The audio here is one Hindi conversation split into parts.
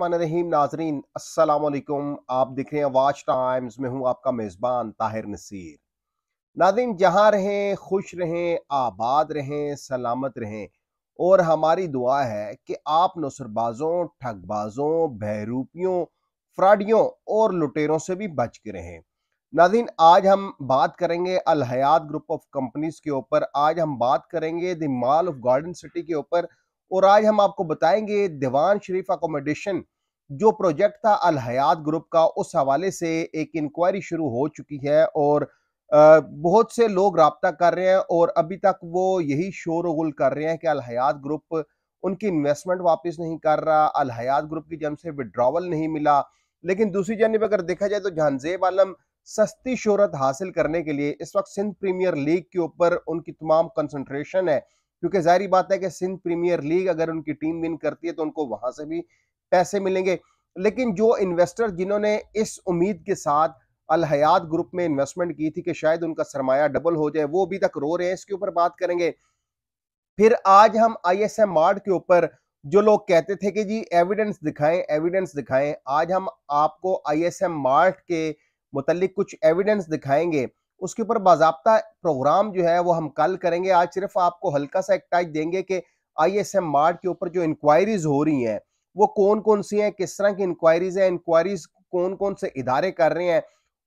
रहमान रहीम नाजरीन असलकुम आप देख रहे हैं वाच टाइम्स में हूँ आपका मेज़बान ताहिर नसीर नाजरीन जहाँ रहें खुश रहें आबाद रहें सलामत रहें और हमारी दुआ है कि आप नसरबाजों ठगबाजों बहरूपियों फ्राडियों और लुटेरों से भी बच के रहें नाजरीन आज हम बात करेंगे अलहयात ग्रुप ऑफ कंपनीज के ऊपर आज हम बात करेंगे the Mall of Garden City के ऊपर और आज हम आपको बताएंगे दीवान शरीफ अकोमोडेशन जो प्रोजेक्ट था अलहयात ग्रुप का उस हवाले से एक इंक्वायरी शुरू हो चुकी है और बहुत से लोग रबता कर रहे हैं और अभी तक वो यही शोर गुल कर रहे हैं कि अल हयात ग्रुप उनकी इन्वेस्टमेंट वापस नहीं कर रहा अलहयात ग्रुप की जम से विड्रावल नहीं मिला लेकिन दूसरी जानब अगर देखा जाए तो जहानजेब आलम सस्ती शहरत हासिल करने के लिए इस वक्त सिंध प्रीमियर लीग के ऊपर उनकी तमाम कंसनट्रेशन है क्योंकि जाहिर बात है कि सिंध प्रीमियर लीग अगर उनकी टीम विन करती है तो उनको वहां से भी पैसे मिलेंगे लेकिन जो इन्वेस्टर जिन्होंने इस उम्मीद के साथ अलहयात ग्रुप में इन्वेस्टमेंट की थी कि शायद उनका सरमाया डबल हो जाए वो अभी तक रो रहे हैं इसके ऊपर बात करेंगे फिर आज हम आई एस एम मार्ट के ऊपर जो लोग कहते थे कि जी एविडेंस दिखाएं एविडेंस दिखाएं आज हम आपको आई एस एम मार्ट के मुतलिक कुछ एविडेंस दिखाएंगे उसके ऊपर बाबा प्रोग्राम जो है वो हम कल करेंगे आज सिर्फ आपको हल्का सा एक टच देंगे कि आई एस एम मार्ट के ऊपर जो इंक्वायरीज हो रही हैं वो कौन कौन सी हैं किस तरह की इंक्वायरीज हैं इंक्वायरीज कौन कौन से इदारे कर रहे हैं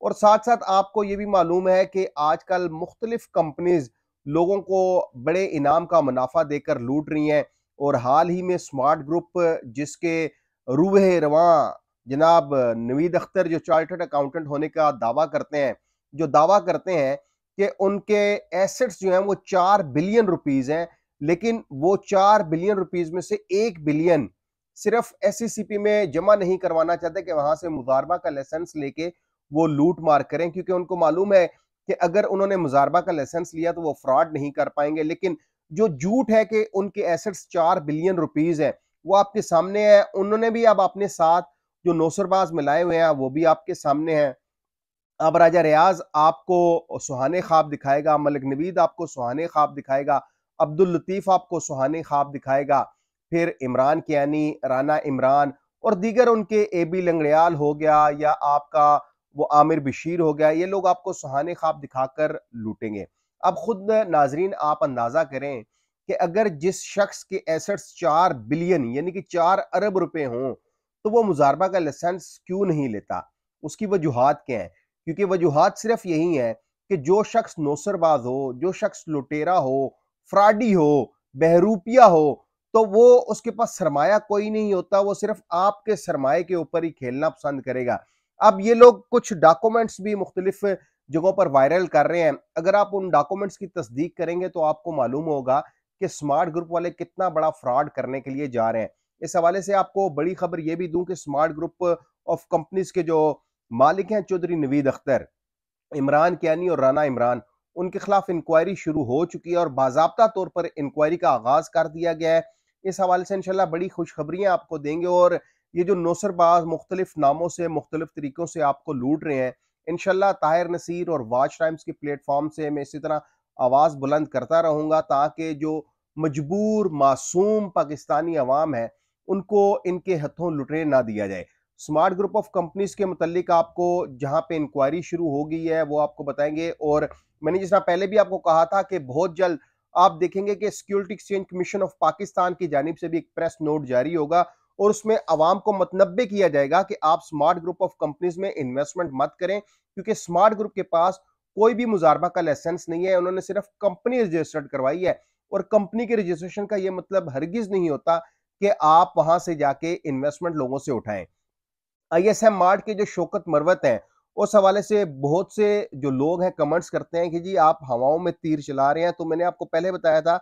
और साथ साथ आपको ये भी मालूम है कि आजकल मुख्तलिफ कंपनीज लोगों को बड़े इनाम का मुनाफा देकर लूट रही हैं और हाल ही में स्मार्ट ग्रुप जिसके रूह रवा जनाब नवीद अख्तर जो चार्टर्ड अकाउंटेंट होने का दावा करते हैं जो दावा करते हैं कि उनके एसेट्स जो हैं वो चार बिलियन रुपीज हैं लेकिन वो चार बिलियन रुपीज में से एक बिलियन सिर्फ एस e में जमा नहीं करवाना चाहते कि वहां से मुजारबा का लाइसेंस लेके वो लूट मार करें क्योंकि उनको मालूम है कि अगर उन्होंने मुजारबा का लाइसेंस लिया तो वो फ्रॉड नहीं कर पाएंगे लेकिन जो झूठ है कि उनके एसेट्स चार बिलियन रुपीज हैं वो आपके सामने है उन्होंने भी अब अपने साथ जो नौसरबाज मिलाए हुए हैं वो भी आपके सामने हैं अब राजा रियाज आपको सुहाने ख्वाब दिखाएगा मलिक नवीद आपको सुहाने ख्वाब दिखाएगा अब्दुल लतीफ़ आपको सुहाने ख्वाब दिखाएगा फिर इमरान कियानी राना इमरान और दीगर उनके ए बी लंगड़ियाल हो गया या आपका वो आमिर बशीर हो गया ये लोग आपको सुहाने ख्वाब दिखाकर लूटेंगे अब खुद नाजरीन आप अंदाज़ा करें कि अगर जिस शख्स के एसेट्स चार बिलियन यानी कि चार अरब रुपए हों तो वो मुजारबा का लाइसेंस क्यों नहीं लेता उसकी वजूहत क्या है क्योंकि वजूहत सिर्फ यही है कि जो शख्स नौसरबाज हो जो शख्स लुटेरा हो फ्राडी हो बहरूपिया हो तो वो उसके पास सरमाया कोई नहीं होता वो सिर्फ आपके सरमाए के ऊपर ही खेलना पसंद करेगा अब ये लोग कुछ डॉक्यूमेंट्स भी मुख्तलिफ जगहों पर वायरल कर रहे हैं अगर आप उन डॉक्यूमेंट्स की तस्दीक करेंगे तो आपको मालूम होगा कि स्मार्ट ग्रुप वाले कितना बड़ा फ्रॉड करने के लिए जा रहे हैं इस हवाले से आपको बड़ी खबर ये भी दूं कि स्मार्ट ग्रुप ऑफ कंपनीज के जो मालिक हैं चौधरी नवीद अख्तर इमरान कैनी और राना इमरान उनके खिलाफ इंक्वायरी शुरू हो चुकी है और बाबा तौर पर इंक्वायरी का आगाज कर दिया गया है इस हवाले से इनशाला बड़ी खुशखबरियाँ आपको देंगे और ये जो नौसरबाज मुख्तलिफ नामों से मुख्तलिफ तरीक़ों से आपको लूट रहे हैं इनशाला ताहिर नसीर और वाच टाइम्स के प्लेटफॉर्म से मैं इसी तरह आवाज़ बुलंद करता रहूँगा ताकि जो मजबूर मासूम पाकिस्तानी अवाम है उनको इनके हथों लुटे ना दिया जाए स्मार्ट ग्रुप ऑफ कंपनीज के मतलब आपको जहाँ पे इंक्वायरी शुरू हो गई है वो आपको बताएंगे और मैंने जिस पहले भी आपको कहा था कि बहुत जल्द आप देखेंगे कि Security Exchange Commission of Pakistan की जानब से भी एक प्रेस नोट जारी होगा और उसमें आवाम को मतनबे किया जाएगा कि आप स्मार्ट ग्रुप ऑफ कंपनीज में इन्वेस्टमेंट मत करें क्योंकि स्मार्ट ग्रुप के पास कोई भी मुजारबा का लाइसेंस नहीं है उन्होंने सिर्फ कंपनी रजिस्टर्ड करवाई है और कंपनी के रजिस्ट्रेशन का ये मतलब हरगिज नहीं होता कि आप वहां से जाके इन्वेस्टमेंट लोगों से उठाएं आई एस एम मार्ट के जो शोकत मरवत हैं उस हवाले से बहुत से जो लोग हैं कमेंट्स करते हैं कि जी आप हवाओं में तीर चला रहे हैं तो मैंने आपको पहले बताया था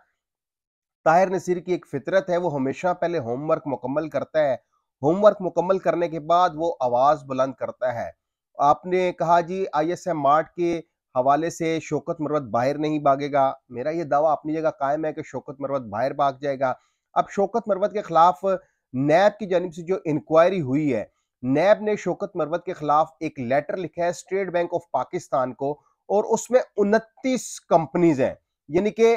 ताहिर नसीर की एक फितरत है वो हमेशा पहले होमवर्क मुकम्मल करता है होमवर्क मुकम्मल करने के बाद वो आवाज़ बुलंद करता है आपने कहा G I S M Mart के हवाले से शोकत मरवत बाहर नहीं भागेगा मेरा ये दावा अपनी जगह कायम है कि शोकत मरवत बाहर भाग जाएगा अब शोकत मरवत के खिलाफ नैब की जानब से जो इंक्वायरी हुई है नैब ने शोकत मरवत के खिलाफ एक लेटर लिखा है स्टेट बैंक ऑफ पाकिस्तान को और उसमें उनतीस कंपनीज हैं यानी कि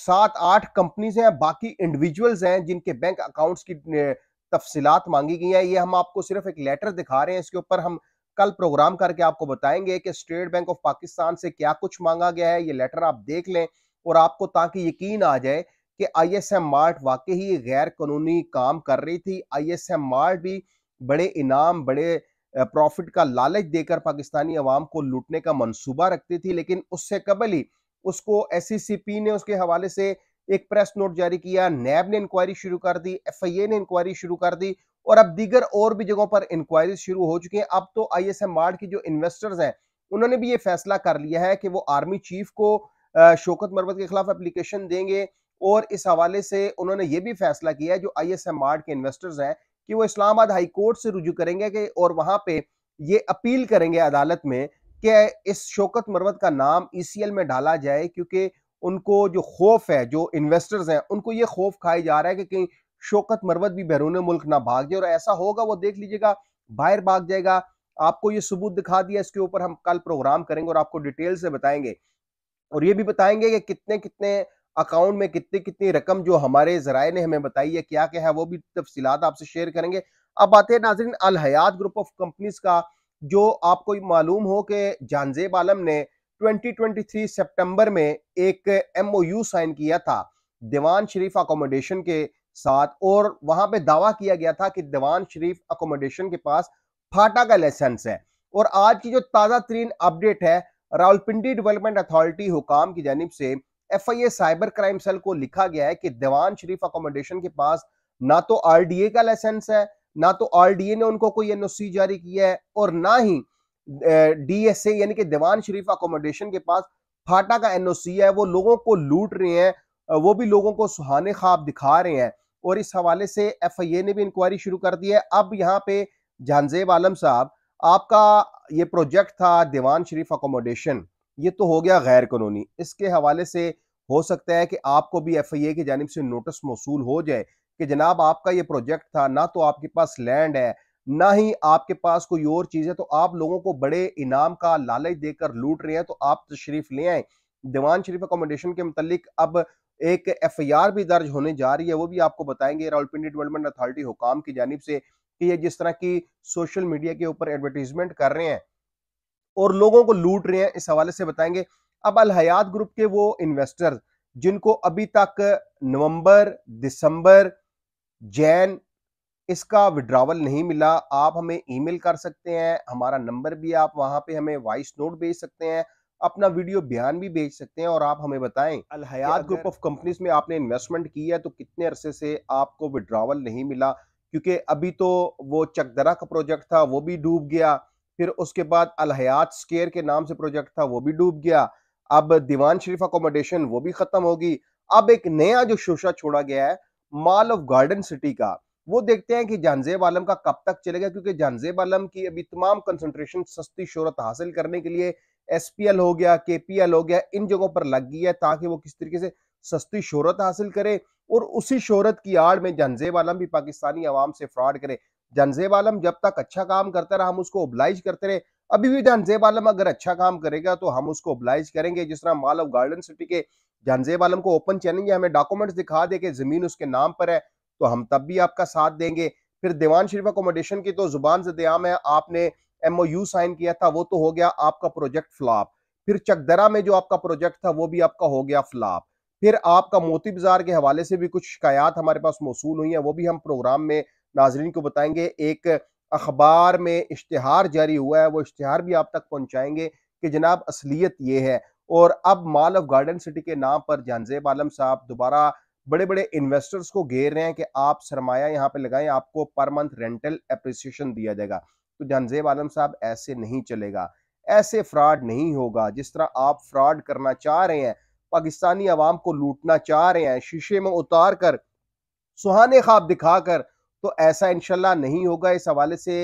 सात आठ कंपनीज हैं बाकी इंडिविजुअल्स हैं जिनके बैंक अकाउंट्स की तफसीत मांगी गई हैं ये हम आपको सिर्फ एक लेटर दिखा रहे हैं इसके ऊपर हम कल प्रोग्राम करके आपको बताएंगे कि स्टेट बैंक ऑफ पाकिस्तान से क्या कुछ मांगा गया है ये लेटर आप देख लें और आपको ताकि यकीन आ जाए कि आई एस एम मार्ट वाकई ही गैर कानूनी काम कर रही थी आई एस एम मार्ट भी बड़े इनाम बड़े प्रॉफिट का लालच देकर पाकिस्तानी अवाम को लूटने का मंसूबा रखती थी लेकिन उससे कबल ही उसको एस e ने उसके हवाले से एक प्रेस नोट जारी किया नैब ने इंक्वायरी शुरू कर दी एफ ने इंक्वायरी शुरू कर दी और अब दीगर और भी जगहों पर इंक्वायरी शुरू हो चुकी हैं अब तो आई एस की जो इन्वेस्टर्स हैं उन्होंने भी ये फैसला कर लिया है कि वो आर्मी चीफ को शोकत मरबत के खिलाफ एप्लीकेशन देंगे और इस हवाले से उन्होंने ये भी फैसला किया है जो आई एस के इन्वेस्टर्स हैं कि वो इस्लामाबाद हाई कोर्ट से रुजू करेंगे कि और वहां पे ये अपील करेंगे अदालत में कि इस शोकत मरवत का नाम ई e में डाला जाए क्योंकि उनको जो खौफ है जो इन्वेस्टर्स हैं उनको ये खौफ खाया जा रहा है कि कहीं शोकत मरवत भी बैरून मुल्क ना भाग जाए और ऐसा होगा वो देख लीजिएगा बाहर भाग जाएगा आपको ये सबूत दिखा दिया इसके ऊपर हम कल प्रोग्राम करेंगे और आपको डिटेल से बताएंगे और ये भी बताएंगे कि कितने कितने अकाउंट में कितनी कितनी रकम जो हमारे जराए ने हमें बताई है क्या क्या है वो भी तफसीत आपसे शेयर करेंगे अब आते हैं नाजरीन अलहयात ग्रुप ऑफ कंपनीज का जो आपको मालूम हो कि जानजेब आलम ने 2023 सितंबर में एक एमओयू साइन किया था दीवान शरीफ अकोमोडेशन के साथ और वहां पे दावा किया गया था कि दीवान शरीफ अकोमोडेशन के पास फाटा का लाइसेंस है और आज की जो ताज़ा तरीन अपडेट है रावलपिंडी डेवलपमेंट अथॉरिटी हुकाम की जानब से एफआईए साइबर क्राइम सेल को लिखा गया है कि दीवान शरीफ अकोमोडेशन के पास ना तो आरडीए का लाइसेंस है ना तो आरडीए ने उनको कोई एनओसी जारी किया है और ना ही डीएसए यानी कि दीवान शरीफ अकोमोडेशन के पास फाटा का एनओसी है वो लोगों को लूट रहे हैं वो भी लोगों को सुहाने खाब दिखा रहे हैं और इस हवाले से ए ने भी इंक्वायरी शुरू कर दी है अब यहाँ पे जानजेब आलम साहब आपका ये प्रोजेक्ट था दीवान शरीफ अकोमोडेशन ये तो हो गया गैर कानूनी इसके हवाले से हो सकता है कि आपको भी एफ आई ए की जानब से नोटिस मौसू हो जाए कि जनाब आपका ये प्रोजेक्ट था ना तो आपके पास लैंड है ना ही आपके पास कोई और चीज़ है तो आप लोगों को बड़े इनाम का लालच देकर लूट रहे हैं तो आप तशरीफ ले आए दीवान शरीफ अकोमोडेशन के मतलब अब एक एफ आई आर भी दर्ज होने जा रही है वो भी आपको बताएंगे रावलपिंडी डेवलपमेंट अथॉरिटी हुकाम की जानब से कि ये जिस तरह की सोशल मीडिया के ऊपर एडवर्टीजमेंट कर रहे हैं और लोगों को लूट रहे हैं इस हवाले से बताएंगे अब अलहयात ग्रुप के वो इन्वेस्टर्स जिनको अभी तक नवंबर दिसंबर जैन इसका विड्रावल नहीं मिला आप हमें ईमेल कर सकते हैं हमारा नंबर भी आप वहां पे हमें वॉइस नोट भेज सकते हैं अपना वीडियो बयान भी भेज सकते हैं और आप हमें बताएं अलहयात ग्रुप ऑफ कंपनीज में आपने इन्वेस्टमेंट की है तो कितने अरसे से आपको विड्रावल नहीं मिला क्योंकि अभी तो वो चकदरा का प्रोजेक्ट था वो भी डूब गया फिर उसके बाद अलहयात स्केयर के नाम से प्रोजेक्ट था वो भी डूब गया अब दीवान शरीफ अकोमोडेशन वो भी खत्म होगी अब एक नया जो शोशा छोड़ा गया है मॉल ऑफ गार्डन सिटी का वो देखते हैं कि जानजेब आलम का कब तक चलेगा क्योंकि जानजेब आलम की अभी तमाम कंसंट्रेशन सस्ती शहरत हासिल करने के लिए एस पी एल हो गया के पी एल हो गया इन जगहों पर लग गई है ताकि वो किस तरीके से सस्ती शोरत हासिल करे और उसी शोहरत की आड़ में जहानजेब आलम भी पाकिस्तानी आवाम से फ्रॉड करे जानजेब आलम जब तक अच्छा काम करता रहा हम उसको ओबलाइज करते रहे अभी भी जनजेब आलम अगर अच्छा काम करेगा तो हम उसको ओबलाइज करेंगे जिस तरह माल ऑफ गार्डन सिटी के जनजेब आलम को ओपन चैलेंज हमें डॉक्यूमेंट्स दिखा दे के जमीन उसके नाम पर है तो हम तब भी आपका साथ देंगे फिर दीवान शरीफ अकोमोडेशन की तो जुबान दयाम है आपने यू साइन किया था वो तो हो गया आपका प्रोजेक्ट फ्लॉप फिर चकदरा में जो आपका प्रोजेक्ट था वो भी आपका हो गया फ्लॉप फिर आपका मोती बाजार के हवाले से भी कुछ शिकायत हमारे पास मौसू हुई है वो भी हम प्रोग्राम में नाजरीन को बताएंगे एक अखबार में इश्तहार जारी हुआ है वो इश्तहार भी आप तक पहुँचाएंगे कि जनाब असलियत ये है और अब माल ऑफ गार्डन सिटी के नाम पर जानजेब आलम साहब दोबारा बड़े बड़े इन्वेस्टर्स को घेर रहे हैं कि आप सरमाया यहाँ पे लगाएं आपको पर मंथ रेंटल अप्रिसिएशन दिया जाएगा तो जानजेब आलम साहब ऐसे नहीं चलेगा ऐसे फ्रॉड नहीं होगा जिस तरह आप फ्रॉड करना चाह रहे हैं पाकिस्तानी आवाम को लूटना चाह रहे हैं शीशे में उतार कर सुहाने खाब दिखाकर तो ऐसा इनशाला नहीं होगा इस हवाले से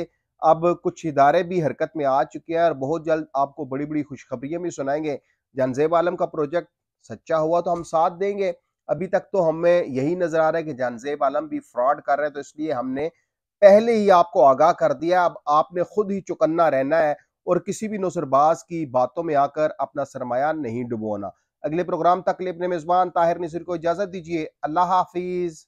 अब कुछ इदारे भी हरकत में आ चुके हैं और बहुत जल्द आपको बड़ी बड़ी खुशखबरियाँ भी सुनाएंगे जानजेब आलम का प्रोजेक्ट सच्चा हुआ तो हम साथ देंगे अभी तक तो हमें यही नजर आ रहा है कि जानजेब आलम भी फ्रॉड कर रहे हैं तो इसलिए हमने पहले ही आपको आगाह कर दिया अब आपने खुद ही चुकन्ना रहना है और किसी भी नौसरबाज की बातों में आकर अपना सरमाया नहीं डुबोना अगले प्रोग्राम तक अपने मेजबान ताहिर नसीर को इजाजत दीजिए अल्लाह हाफिज़